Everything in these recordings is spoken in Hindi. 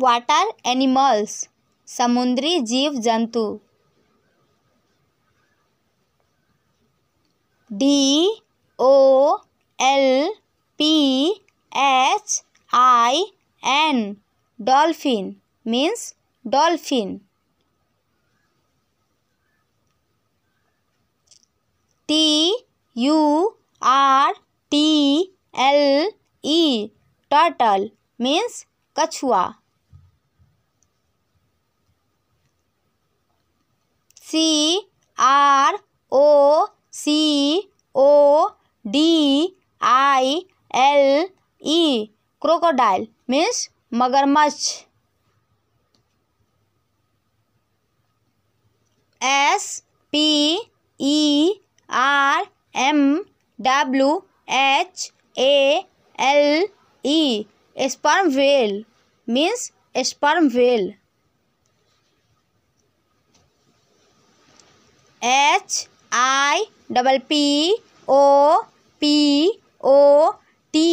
वाटर एनिमल्स समुद्री जीव जंतु D O L P H I N dolphin means dolphin T U R T L E turtle means कछुआ C R O C O D I L E crocodile means मगरमच्छ S P E R M W H A L E sperm whale means sperm whale H I double P O P O T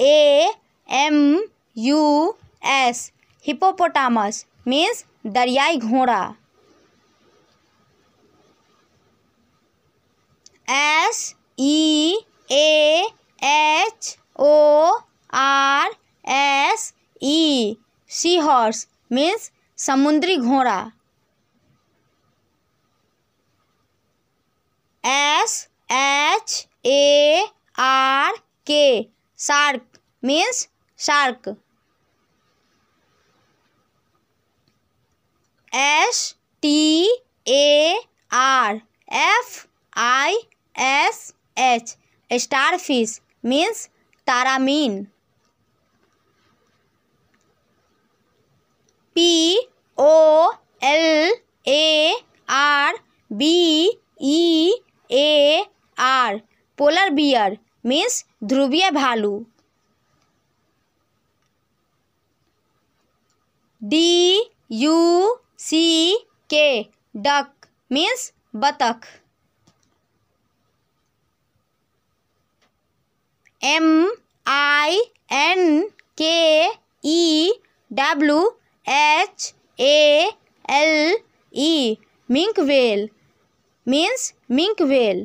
A M U S hippopotamus means दरियाई घोड़ा S E A H O R S E sea horse means समुद्री घोड़ा H A R K shark means shark S T A R F I S H star fish means तारामीन P O L A R B E A polar bear means ध्रुवीय भालू D U C K duck means बतख M I N K E W H A L E mink whale means mink whale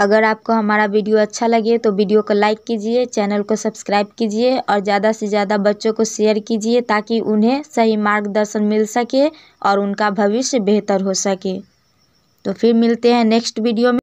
अगर आपको हमारा वीडियो अच्छा लगे तो वीडियो को लाइक कीजिए चैनल को सब्सक्राइब कीजिए और ज़्यादा से ज़्यादा बच्चों को शेयर कीजिए ताकि उन्हें सही मार्गदर्शन मिल सके और उनका भविष्य बेहतर हो सके तो फिर मिलते हैं नेक्स्ट वीडियो में